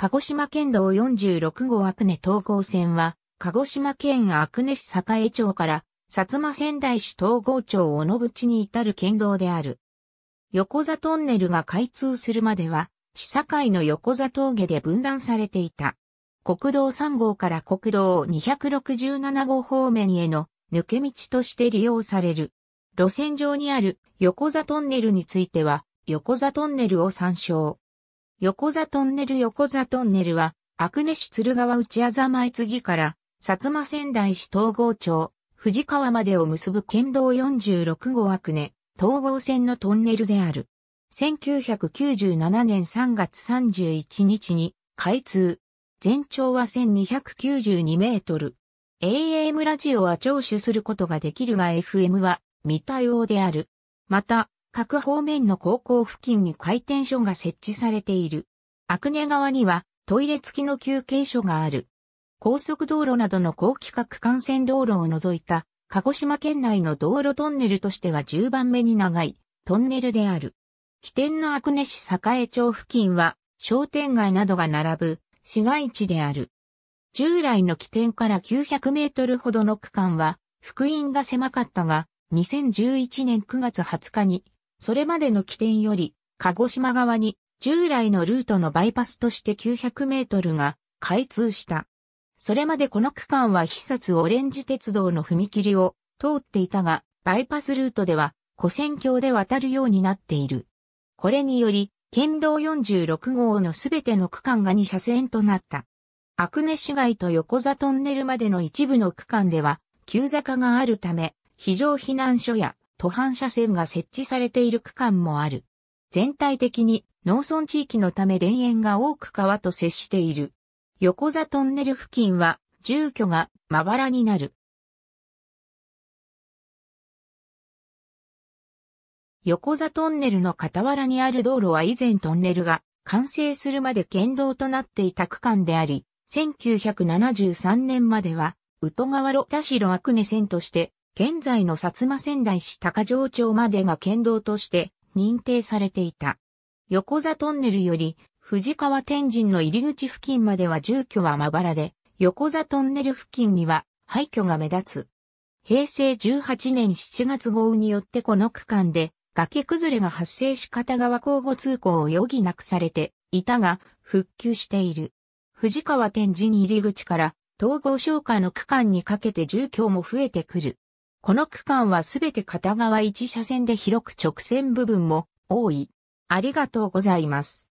鹿児島県道46号阿久根東郷線は、鹿児島県阿久根市栄町から、薩摩仙台市東郷町小野淵に至る県道である。横座トンネルが開通するまでは、市境の横座峠で分断されていた。国道3号から国道267号方面への抜け道として利用される。路線上にある横座トンネルについては、横座トンネルを参照。横座トンネル横座トンネルは、阿久根市鶴川内あざまい次から、薩摩仙台市東郷町、藤川までを結ぶ県道46号阿久根、東郷線のトンネルである。1997年3月31日に開通。全長は1292メートル。AM ラジオは聴取することができるが FM は未対応である。また、各方面の高校付近に回転所が設置されている。アクネ川にはトイレ付きの休憩所がある。高速道路などの高規格幹線道路を除いた鹿児島県内の道路トンネルとしては10番目に長いトンネルである。起点のアクネ市栄町付近は商店街などが並ぶ市街地である。従来の起点から900メートルほどの区間は、福音が狭かったが、2011年9月20日にそれまでの起点より、鹿児島側に従来のルートのバイパスとして900メートルが開通した。それまでこの区間は必殺オレンジ鉄道の踏切を通っていたが、バイパスルートでは、古戦橋で渡るようになっている。これにより、県道46号のすべての区間が2車線となった。アクネ市街と横座トンネルまでの一部の区間では、急坂があるため、非常避難所や途半車線が設置されている区間もある。全体的に農村地域のため田園が多く川と接している。横座トンネル付近は住居がまばらになる。横座トンネルの傍らにある道路は以前トンネルが完成するまで県道となっていた区間であり、1973年までは、宇都川路田代アクネ線として現在の薩摩仙台市高城町までが県道として認定されていた。横座トンネルより、藤川天神の入り口付近までは住居はまばらで、横座トンネル付近には廃墟が目立つ。平成18年7月豪雨によってこの区間で崖崩れが発生し片側交互通行を余儀なくされていたが復旧している。藤川天神入り口から統合消化の区間にかけて住居も増えてくる。この区間はすべて片側一車線で広く直線部分も多い。ありがとうございます。